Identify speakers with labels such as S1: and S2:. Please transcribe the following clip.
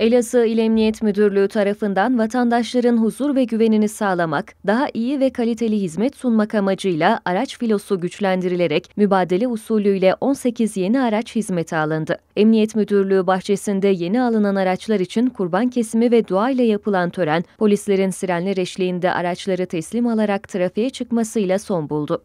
S1: Elazığ İl Emniyet Müdürlüğü tarafından vatandaşların huzur ve güvenini sağlamak, daha iyi ve kaliteli hizmet sunmak amacıyla araç filosu güçlendirilerek mübadele usulüyle 18 yeni araç hizmete alındı. Emniyet Müdürlüğü bahçesinde yeni alınan araçlar için kurban kesimi ve dua ile yapılan tören, polislerin sirenler eşliğinde araçları teslim alarak trafiğe çıkmasıyla son buldu.